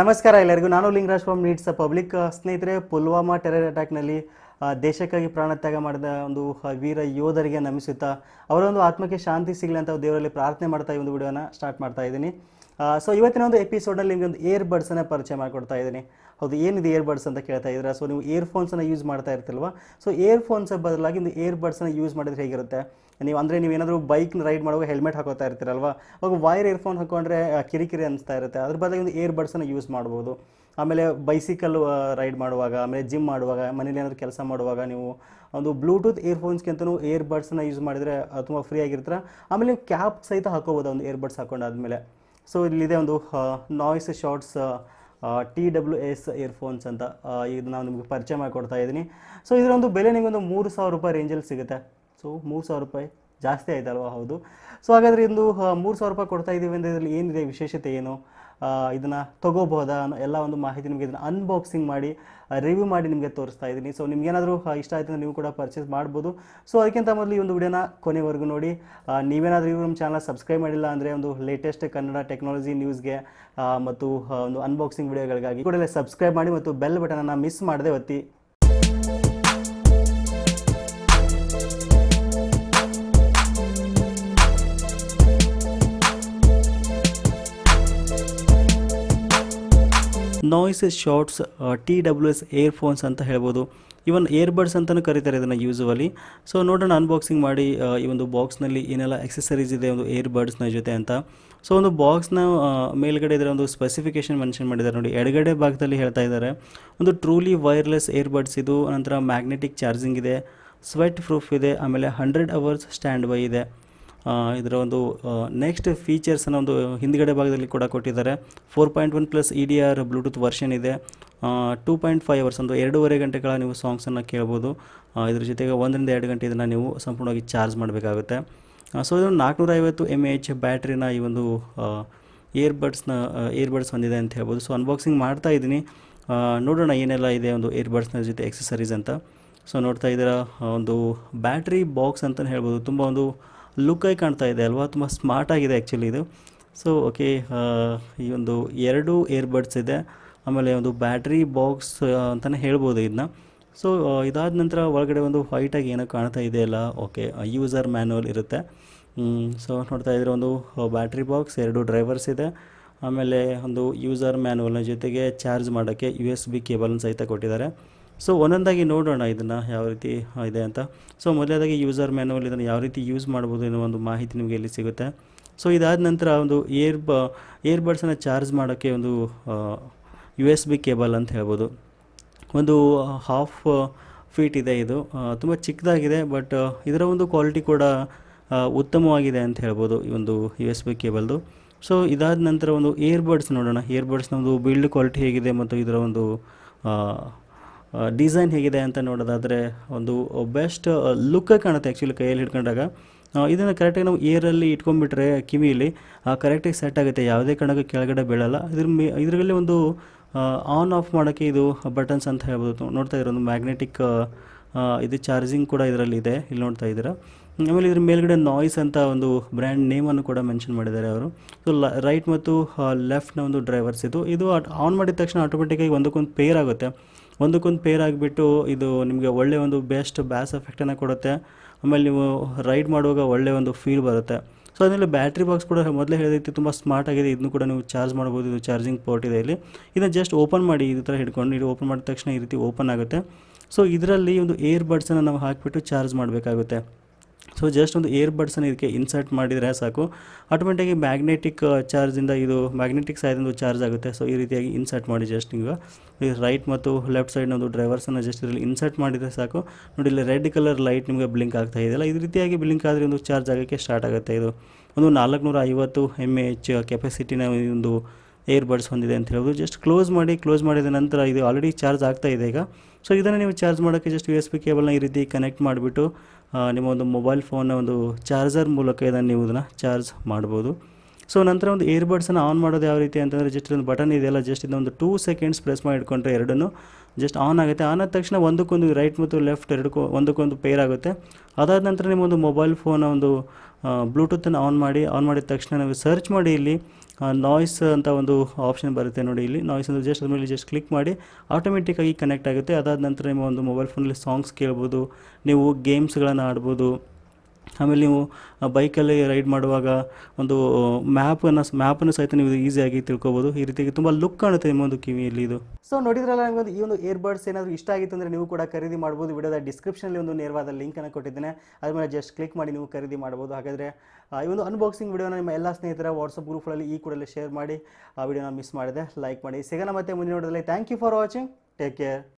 ನಮಸ್ಕಾರ ಎಲ್ಲರಿಗೂ ನಾನು ಲಿಂಗರಾಜ್ ಫ್ರಮ್ ನೀಡ್ಸ್ ಪಬ್ಲಿಕ್ ಸ್ನೇಹಿತರೆ ಪುಲ್ವಾಮಾ ಟೆರರ್ ಅಟ್ಯಾಕ್ನಲ್ಲಿ ದೇಶಕ್ಕಾಗಿ ಪ್ರಾಣ ತ್ಯಾಗ ಮಾಡಿದ ಒಂದು ವೀರ ಯೋಧರಿಗೆ ನಮಿಸುತ್ತಾ ಅವರ ಒಂದು ಆತ್ಮಕ್ಕೆ ಶಾಂತಿ ಸಿಗಲಿ ಅಂತ ದೇವರಲ್ಲಿ ಪ್ರಾರ್ಥನೆ ಮಾಡ್ತಾ ಈ ಒಂದು ವಿಡಿಯೋನ ಸ್ಟಾರ್ಟ್ ಮಾಡ್ತಾ ಇದ್ದೀನಿ ಸೊ ಇವತ್ತಿನ ಒಂದು ಎಪಿಸೋಡಲ್ಲಿ ನಿಮಗೆ ಒಂದು ಏರ್ ಬಡ್ಸನ್ನು ಪರಿಚಯ ಮಾಡಿಕೊಡ್ತಾ ಇದ್ದೀನಿ ಹೌದು ಏನಿದೆ ಏರ್ ಬಡ್ಸ್ ಅಂತ ಕೇಳ್ತಾ ಇದ್ದೀರಾ ಸೊ ನೀವು ಏರ್ ಫೋನ್ಸನ್ನು ಯೂಸ್ ಮಾಡ್ತಾ ಇರ್ತೀಲ್ವಾ ಸೊ ಏರ್ ಫೋನ್ಸ್ ಬದಲಾಗಿ ಒಂದು ಏರ್ ಬಡ್ಸನ್ನು ಯೂಸ್ ಮಾಡಿದ್ರೆ ಹೇಗಿರುತ್ತೆ ನೀವು ಅಂದರೆ ನೀವು ಏನಾದರೂ ಬೈಕ್ನ ರೈಡ್ ಮಾಡುವಾಗ ಹೆಲ್ಮೆಟ್ ಹಾಕೋತಾ ಇರ್ತೀರಲ್ವ ಅವಾಗ ವೈರ್ ಇಯರ್ಫೋನ್ ಹಾಕೊಂಡ್ರೆ ಕಿರಿಕಿರಿ ಅನಿಸ್ತಾ ಇರುತ್ತೆ ಅದ್ರ ಬದಲಾಗಿ ಒಂದು ಏರ್ ಬಡ್ಸನ್ನು ಯೂಸ್ ಮಾಡ್ಬೋದು ಆಮೇಲೆ ಬೈಸಿಕಲ್ ರೈಡ್ ಮಾಡುವಾಗ ಆಮೇಲೆ ಜಿಮ್ ಮಾಡುವಾಗ ಮನೇಲಿ ಏನಾದರೂ ಕೆಲಸ ಮಾಡುವಾಗ ನೀವು ಒಂದು ಬ್ಲೂಟೂತ್ ಇಯರ್ಫೋನ್ಸ್ಗಿಂತನೂ ಇಯರ್ ಬಡ್ಸ್ನ ಯೂಸ್ ಮಾಡಿದರೆ ತುಂಬ ಫ್ರೀ ಆಗಿರ್ತಾರೆ ಆಮೇಲೆ ನೀವು ಕ್ಯಾಪ್ ಸಹಿತ ಹಾಕೋಬೋದು ಒಂದು ಇಯರ್ಬಡ್ಸ್ ಹಾಕೊಂಡಾದಮೇಲೆ ಸೊ ಇಲ್ಲಿದೆ ಒಂದು Noise Shots T W S earphones ಅಂತ ಇದು ನಾವು ನಿಮಗೆ ಪರಿಚಯ ಮಾಡಿಕೊಡ್ತಾ ಇದ್ದೀನಿ ಸೊ ಇದರೊಂದು ಬೆಲೆ ನಿಮಗೊಂದು ಮೂರು ಸಾವಿರ ರೂಪಾಯಿ ರೇಂಜಲ್ಲಿ ಸಿಗುತ್ತೆ ಸೊ ಮೂರು ಸಾವಿರ ರೂಪಾಯಿ ಜಾಸ್ತಿ ಆಯ್ತಲ್ವ ಹೌದು ಸೊ ಹಾಗಾದರೆ ಇಂದು ಮೂರು ಸಾವಿರ ರೂಪಾಯಿ ಕೊಡ್ತಾ ಇದ್ದೀವಿ ಅಂದರೆ ಇದರಲ್ಲಿ ಏನಿದೆ ವಿಶೇಷತೆ ಏನು ಇದನ್ನು ಅನ್ನೋ ಎಲ್ಲ ಒಂದು ಮಾಹಿತಿ ನಿಮಗೆ ಇದನ್ನು ಅನ್ಬಾಕ್ಸಿಂಗ್ ಮಾಡಿ ರಿವ್ಯೂ ಮಾಡಿ ನಿಮಗೆ ತೋರಿಸ್ತಾ ಇದ್ದೀನಿ ಸೊ ಏನಾದರೂ ಇಷ್ಟ ಆಯ್ತು ನೀವು ಕೂಡ ಪರ್ಚೇಸ್ ಮಾಡ್ಬೋದು ಸೊ ಅದಕ್ಕಿಂತ ಮೊದಲು ಈ ಒಂದು ವಿಡಿಯೋನ ಕೊನೆವರೆಗೂ ನೋಡಿ ನೀವೇನಾದರೂ ಇವರು ನಮ್ಮ ಚಾನಲ್ ಸಬ್ಸ್ಕ್ರೈಬ್ ಮಾಡಿಲ್ಲ ಅಂದರೆ ಒಂದು ಲೇಟೆಸ್ಟ್ ಕನ್ನಡ ಟೆಕ್ನಾಲಜಿ ನ್ಯೂಸ್ಗೆ ಮತ್ತು ಒಂದು ಅನ್ಬಾಕ್ಸಿಂಗ್ ವಿಡಿಯೋಗಳಿಗಾಗಿ ಕೂಡಲೇ ಸಬ್ಸ್ಕ್ರೈಬ್ ಮಾಡಿ ಮತ್ತು ಬೆಲ್ ಬಟನನ್ನು ಮಿಸ್ ಮಾಡದೆ ಒತ್ತಿ Noise Shots T W S earphones ಅಂತ ಹೇಳ್ಬೋದು ಇವನ್ ಏರ್ಬಡ್ಸ್ ಅಂತಲೂ ಕರೀತಾರೆ ಇದನ್ನು ಯೂಸುವಲಿ ಸೊ ನೋಡೋಣ ಅನ್ಬಾಕ್ಸಿಂಗ್ ಮಾಡಿ uh, ಈ ಒಂದು ಬಾಕ್ಸ್ನಲ್ಲಿ ಏನೆಲ್ಲ ಎಕ್ಸಸರೀಸ್ ಇದೆ ಒಂದು ಏರ್ಬಡ್ಸ್ನ ಜೊತೆ ಅಂತ ಸೊ ಒಂದು ಬಾಕ್ಸ್ನ uh, ಮೇಲ್ಗಡೆ ಇದರ ಒಂದು ಸ್ಪೆಸಿಫಿಕೇಷನ್ ಮೆನ್ಷನ್ ಮಾಡಿದ್ದಾರೆ ನೋಡಿ ಎಡಗಡೆ ಭಾಗದಲ್ಲಿ ಹೇಳ್ತಾ ಇದ್ದಾರೆ ಒಂದು ಟ್ರೂಲಿ ವೈರ್ಲೆಸ್ ಏರ್ಬಡ್ಸ್ ಇದು ನಂತರ ಮ್ಯಾಗ್ನೆಟಿಕ್ ಚಾರ್ಜಿಂಗ್ ಇದೆ ಸ್ವೆಟ್ ಪ್ರೂಫ್ ಇದೆ ಆಮೇಲೆ ಹಂಡ್ರೆಡ್ ಅವರ್ಸ್ ಸ್ಟ್ಯಾಂಡ್ ಬೈ ಇದೆ ಇದರ ಒಂದು ನೆಕ್ಸ್ಟ್ ಫೀಚರ್ಸನ್ನು ಒಂದು ಹಿಂದ್ಗಡೆ ಭಾಗದಲ್ಲಿ ಕೂಡ ಕೊಟ್ಟಿದ್ದಾರೆ four point one plus E D R Bluetooth version ಇದೆ ಟೂ ಪಾಯಿಂಟ್ ಫೈವ್ ಅವರ್ಸ್ ಒಂದು ಎರಡೂವರೆ ಗಂಟೆಗಳ ನೀವು ಸಾಂಗ್ಸನ್ನು ಕೇಳ್ಬೋದು ಇದ್ರ ಜೊತೆಗೆ ಒಂದರಿಂದ ಎರಡು ಗಂಟೆ ಇದನ್ನು ನೀವು ಸಂಪೂರ್ಣವಾಗಿ ಚಾರ್ಜ್ ಮಾಡಬೇಕಾಗುತ್ತೆ ಸೊ ನಾಲ್ಕುನೂರ ಐವತ್ತು ಎಮ್ ಎಚ್ ಬ್ಯಾಟ್ರಿನ ಈ ಒಂದು ಇಯರ್ಬಡ್ಸ್ನ ಇಯರ್ಬಡ್ಸ್ ಹೊಂದಿದೆ ಅಂತ ಹೇಳ್ಬೋದು ಸೊ ಅನ್ಬಾಕ್ಸಿಂಗ್ ಮಾಡ್ತಾ ಇದ್ದೀನಿ ನೋಡೋಣ ಏನೆಲ್ಲ ಇದೆ ಒಂದು ಇಯರ್ಬಡ್ಸ್ನ ಜೊತೆ ಎಕ್ಸಸರೀಸ್ ಅಂತ ಸೊ ನೋಡ್ತಾ ಇದ್ದೀರ ಒಂದು ಬ್ಯಾಟ್ರಿ ಬಾಕ್ಸ್ ಅಂತಲೇ ಹೇಳ್ಬೋದು ತುಂಬ ಒಂದು ಲುಕ್ಕಾಗಿ ಕಾಣ್ತಾ ಇದೆ ಅಲ್ವಾ ತುಂಬ ಸ್ಮಾರ್ಟ್ ಆಗಿದೆ ಆ್ಯಕ್ಚುಲಿ ಇದು ಸೊ ಓಕೆ ಈ ಒಂದು ಎರಡು ಇಯರ್ಬಡ್ಸ್ ಇದೆ ಆಮೇಲೆ ಒಂದು ಬ್ಯಾಟ್ರಿ ಬಾಕ್ಸ್ ಅಂತಲೇ ಹೇಳ್ಬೋದು ಇದನ್ನ ಸೊ ಇದಾದ ನಂತರ ಒಳಗಡೆ ಒಂದು ವೈಟಾಗಿ ಏನೋ ಕಾಣ್ತಾ ಇದೆಯಲ್ಲ ಓಕೆ ಯೂಸರ್ ಮ್ಯಾನುವಲ್ ಇರುತ್ತೆ ಸೊ ನೋಡ್ತಾ ಇದ್ರೆ ಒಂದು ಬ್ಯಾಟ್ರಿ ಬಾಕ್ಸ್ ಎರಡು ಡ್ರೈವರ್ಸ್ ಇದೆ ಆಮೇಲೆ ಒಂದು ಯೂಸರ್ ಮ್ಯಾನ್ಯಲ್ನ ಜೊತೆಗೆ ಚಾರ್ಜ್ ಮಾಡೋಕ್ಕೆ ಯು ಎಸ್ ಬಿ ಕೇಬಲ್ನ ಸಹಿತ ಕೊಟ್ಟಿದ್ದಾರೆ ಸೊ ಒಂದೊಂದಾಗಿ ನೋಡೋಣ ಇದನ್ನು ಯಾವ ರೀತಿ ಇದೆ ಅಂತ ಸೊ ಮೊದಲೇದಾಗಿ ಯೂಸರ್ ಮ್ಯಾನುವಲ್ ಇದನ್ನು ಯಾವ ರೀತಿ ಯೂಸ್ ಮಾಡ್ಬೋದು ಅನ್ನೋ ಒಂದು ಮಾಹಿತಿ ನಿಮಗೆ ಇಲ್ಲಿ ಸಿಗುತ್ತೆ ಸೊ ಇದಾದ ನಂತರ ಒಂದು ಏರ್ ಬ ಏರ್ಬಡ್ಸನ್ನು ಚಾರ್ಜ್ ಮಾಡೋಕ್ಕೆ ಒಂದು ಯು ಎಸ್ ಬಿ ಕೇಬಲ್ ಅಂತ ಹೇಳ್ಬೋದು ಒಂದು ಹಾಫ್ ಫೀಟ್ ಇದೆ ಇದು ತುಂಬ ಚಿಕ್ಕದಾಗಿದೆ ಬಟ್ ಇದರ ಒಂದು ಕ್ವಾಲಿಟಿ ಕೂಡ ಉತ್ತಮವಾಗಿದೆ ಅಂತ ಹೇಳ್ಬೋದು ಈ ಒಂದು ಯು ಎಸ್ ಬಿ ಕೇಬಲ್ದು ಸೊ ಇದಾದ ನಂತರ ಒಂದು ಏರ್ಬಡ್ಸ್ ನೋಡೋಣ ಏರ್ಬಡ್ಸ್ನ ಒಂದು ಬಿಲ್ಡ್ ಕ್ವಾಲಿಟಿ ಹೇಗಿದೆ ಮತ್ತು ಇದರ ಒಂದು ಡಿಸೈನ್ ಹೇಗಿದೆ ಅಂತ ನೋಡೋದಾದರೆ ಒಂದು ಬೆಸ್ಟ್ ಲುಕ್ ಕಾಣುತ್ತೆ ಆ್ಯಕ್ಚುಲಿ ಕೈಯಲ್ಲಿ ಹಿಡ್ಕೊಂಡಾಗ ಇದನ್ನು ಕರೆಕ್ಟಾಗಿ ನಾವು ಏರಲ್ಲಿ ಇಟ್ಕೊಂಡ್ಬಿಟ್ರೆ ಕಿವಿಯಲ್ಲಿ ಕರೆಕ್ಟಾಗಿ ಸೆಟ್ ಆಗುತ್ತೆ ಯಾವುದೇ ಕಾರಣಕ್ಕೂ ಕೆಳಗಡೆ ಬೀಳಲ್ಲ ಇದ್ರ ಇದರಲ್ಲಿ ಒಂದು ಆನ್ ಆಫ್ ಮಾಡೋಕ್ಕೆ ಇದು ಬಟನ್ಸ್ ಅಂತ ಹೇಳ್ಬೋದು ನೋಡ್ತಾ ಇದ್ರೆ ಒಂದು ಮ್ಯಾಗ್ನೆಟಿಕ್ ಇದು ಚಾರ್ಜಿಂಗ್ ಕೂಡ ಇದರಲ್ಲಿ ಇದೆ ಇಲ್ಲಿ ನೋಡ್ತಾ ಇದ್ದೀರಾ ಆಮೇಲೆ ಇದ್ರ ಮೇಲ್ಗಡೆ ನಾಯ್ಸ್ ಅಂತ ಒಂದು ಬ್ರ್ಯಾಂಡ್ ನೇಮನ್ನು ಕೂಡ ಮೆನ್ಷನ್ ಮಾಡಿದ್ದಾರೆ ಅವರು ಸೊ ಲ ರೈಟ್ ಮತ್ತು ಲೆಫ್ಟ್ನ ಒಂದು ಡ್ರೈವರ್ಸ್ ಇದು ಇದು ಆನ್ ಮಾಡಿದ ತಕ್ಷಣ ಆಟೋಮೆಟಿಕಾಗಿ ಒಂದಕ್ಕೊಂದು ಪೇರ್ ಆಗುತ್ತೆ ಒಂದಕ್ಕೊಂದು ಪೇರ್ ಆಗಿಬಿಟ್ಟು ಇದು ನಿಮಗೆ ಒಳ್ಳೆಯ ಒಂದು ಬೆಸ್ಟ್ ಬ್ಯಾಸ್ ಎಫೆಕ್ಟನ್ನು ಕೊಡುತ್ತೆ ಆಮೇಲೆ ನೀವು ರೈಡ್ ಮಾಡುವಾಗ ಒಳ್ಳೆಯ ಒಂದು ಫೀಲ್ ಬರುತ್ತೆ ಸೊ ಅದರಲ್ಲಿ ಬ್ಯಾಟ್ರಿ ಬಾಕ್ಸ್ ಕೂಡ ಮೊದಲೇ ಹೇಳಿದೈತಿ ತುಂಬ ಸ್ಮಾರ್ಟ್ ಆಗಿದೆ ಇದನ್ನು ಕೂಡ ನೀವು ಚಾರ್ಜ್ ಮಾಡ್ಬೋದು ಇದು ಚಾರ್ಜಿಂಗ್ ಪೋರ್ಟ್ ಇದೆ ಇಲ್ಲಿ ಇದನ್ನು ಜಸ್ಟ್ ಓಪನ್ ಮಾಡಿ ಈ ಥರ ಹಿಡ್ಕೊಂಡು ಇದು ಓಪನ್ ಮಾಡಿದ ತಕ್ಷಣ ಈ ರೀತಿ ಓಪನ್ ಆಗುತ್ತೆ ಸೊ ಇದರಲ್ಲಿ ಒಂದು ಏರ್ ಬಡ್ಸನ್ನು ನಾವು ಹಾಕಿಬಿಟ್ಟು ಚಾರ್ಜ್ ಮಾಡಬೇಕಾಗುತ್ತೆ ಸೊ ಜಸ್ಟ್ ಒಂದು ಏರ್ ಬಡ್ಸನ್ನು ಇದಕ್ಕೆ ಇನ್ಸರ್ಟ್ ಮಾಡಿದರೆ ಸಾಕು ಆಟೋಮೆಟಿಕ್ಗೆ ಮ್ಯಾಗ್ನೆಟಿಕ್ ಚಾರ್ಜಿಂದ ಇದು ಮ್ಯಾಗ್ನೆಟಿಕ್ ಸೈಡಿಂದ ಚಾರ್ಜ್ ಆಗುತ್ತೆ ಸೊ ಈ ರೀತಿಯಾಗಿ ಇನ್ಸರ್ಟ್ ಮಾಡಿ ಜಸ್ಟ್ ನೀವು ರೈಟ್ ಮತ್ತು ಲೆಫ್ಟ್ ಸೈಡ್ ಒಂದು ಡ್ರೈವರ್ಸನ್ನು ಜಸ್ಟ್ ಇದರಲ್ಲಿ ಇನ್ಸರ್ಟ್ ಮಾಡಿದರೆ ಸಾಕು ನೋಡಿ ಇಲ್ಲಿ ರೆಡ್ ಕಲರ್ ಲೈಟ್ ನಿಮಗೆ ಬ್ಲಿಂಕ್ ಆಗ್ತಾ ಇದೆಯಲ್ಲ ಈ ರೀತಿಯಾಗಿ ಬ್ಲಿಂಕ್ ಆದರೆ ಒಂದು ಚಾರ್ಜ್ ಆಗೋಕ್ಕೆ ಸ್ಟಾರ್ಟ್ ಆಗುತ್ತೆ ಇದು ಒಂದು ನಾಲ್ಕುನೂರ ಐವತ್ತು ಎಮ್ ಎ ಎಚ್ ಕೆಪಾಸಿಟಿನ ಒಂದು ಏರ್ ಬಡ್ಸ್ ಹೊಂದಿದೆ ಅಂತ ಹೇಳ್ಬೋದು ಜಸ್ಟ್ ಕ್ಲೋಸ್ ಮಾಡಿ ಕ್ಲೋಸ್ ಮಾಡಿದ ನಂತರ ಇದು ಆಲ್ರೆಡಿ ಚಾರ್ಜ್ ಆಗ್ತಾ ಇದೆ ಈಗ ಸೊ ಇದನ್ನು ನೀವು ಚಾರ್ಜ್ ಮಾಡೋಕ್ಕೆ ಜಸ್ಟ್ ಯು ಎಸ್ ಪಿ ಕೇಬಲ್ನ ಈ ರೀತಿ ಕನೆಕ್ಟ್ ಮಾಡಿಬಿಟ್ಟು ನಿಮ್ಮ ಒಂದು ಮೊಬೈಲ್ ಫೋನ್ನ ಒಂದು ಚಾರ್ಜರ್ ಮೂಲಕ ಇದನ್ನು ನೀವು ಇದನ್ನು ಚಾರ್ಜ್ ಮಾಡ್ಬೋದು ಸೊ ನಂತರ ಒಂದು ಇಯರ್ಬಡ್ಸನ್ನು ಆನ್ ಮಾಡೋದು ಯಾವ ರೀತಿ ಅಂತಂದರೆ ಜಸ್ಟ್ ಒಂದು ಬಟನ್ ಇದೆಯಲ್ಲ ಜಸ್ಟ್ ಇದೊಂದು ಟೂ ಸೆಕೆಂಡ್ಸ್ ಪ್ರೆಸ್ ಮಾಡಿ ಇಟ್ಕೊಂಡ್ರೆ ಎರಡನ್ನು ಜಸ್ಟ್ ಆನ್ ಆಗುತ್ತೆ ಆನ್ ಆದ ತಕ್ಷಣ ಒಂದಕ್ಕೊಂದು ರೈಟ್ ಮತ್ತು ಲೆಫ್ಟ್ ಎರಡಕ್ಕೂ ಒಂದಕ್ಕೊಂದು ಪೇರ್ ಆಗುತ್ತೆ ಅದಾದ ನಂತರ ನಿಮ್ಮೊಂದು ಮೊಬೈಲ್ ಫೋನ ಒಂದು ಬ್ಲೂಟೂತನ್ನು ಆನ್ ಮಾಡಿ ಆನ್ ಮಾಡಿದ ತಕ್ಷಣ ನಾವು ಸರ್ಚ್ ಮಾಡಿ ಇಲ್ಲಿ ನಾಯ್ಸ್ ಅಂತ ಒಂದು ಆಪ್ಷನ್ ಬರುತ್ತೆ ನೋಡಿ ಇಲ್ಲಿ ನಾಯ್ಸ್ ಅಂದರೆ ಜಸ್ಟ್ ಅದ್ರ ಮೇಲೆ ಜಸ್ಟ್ ಕ್ಲಿಕ್ ಮಾಡಿ ಆಟೋಮೆಟಿಕ್ಕಾಗಿ ಕನೆಕ್ಟ್ ಆಗುತ್ತೆ ಅದಾದ ನಂತರ ನಿಮ್ಮ ಒಂದು ಮೊಬೈಲ್ ಫೋನಲ್ಲಿ ಸಾಂಗ್ಸ್ ಕೇಳ್ಬೋದು ನೀವು ಗೇಮ್ಸ್ಗಳನ್ನು ಆಡ್ಬೋದು ಆಮೇಲೆ ನೀವು ಬೈಕಲ್ಲಿ ರೈಡ್ ಮಾಡುವಾಗ ಒಂದು ಮ್ಯಾಪನ್ನು ಮ್ಯಾಪನ್ನು ಸಹಿತ ನೀವು ಈಸಿಯಾಗಿ ತಿಳ್ಕೊಬೋದು ಈ ರೀತಿಯಾಗಿ ತುಂಬ ಲುಕ್ ಕಾಣುತ್ತೆ ನಿಮ್ಮ ಒಂದು ಕಿವಿಯಲ್ಲಿ ಇದು ಸೊ ನೋಡಿದ್ರಲ್ಲ ನನಗೊಂದು ಈ ಒಂದು ಬರ್ಡ್ಸ್ ಏನಾದರೂ ಇಷ್ಟ ಆಗಿತ್ತು ಅಂದರೆ ನೀವು ಕೂಡ ಖರೀದಿ ಮಾಡ್ಬೋದು ವಿಡಿಯೋದ ಡಿಸ್ಕ್ರಿಪ್ಷನಲ್ಲಿ ಒಂದು ನೇರವಾದ ಲಿಂಕನ್ನು ಕೊಟ್ಟಿದ್ದೇನೆ ಅದ್ರ ಮೇಲೆ ಜಸ್ಟ್ ಕ್ಲಿಕ್ ಮಾಡಿ ನೀವು ಖರೀದಿ ಮಾಡ್ಬೋದು ಹಾಗಾದರೆ ಈ ಒಂದು ಅನ್ಬಾಕ್ಸಿಂಗ್ ವಿಡಿಯೋನ ನಿಮ್ಮ ಎಲ್ಲ ಸ್ನೇಹಿತರ ವಾಟ್ಸಪ್ ಗ್ರೂಪ್ಗಳಲ್ಲಿ ಈ ಕೂಡಲೇ ಶೇರ್ ಮಾಡಿ ಆ ವಿಡಿಯೋನ ಮಿಸ್ ಮಾಡಿದೆ ಲೈಕ್ ಮಾಡಿ ಸಿಗೋಣ ಮತ್ತೆ ಮುಂದಿನ ನೋಡೋದಲ್ಲಿ thank you for watching take care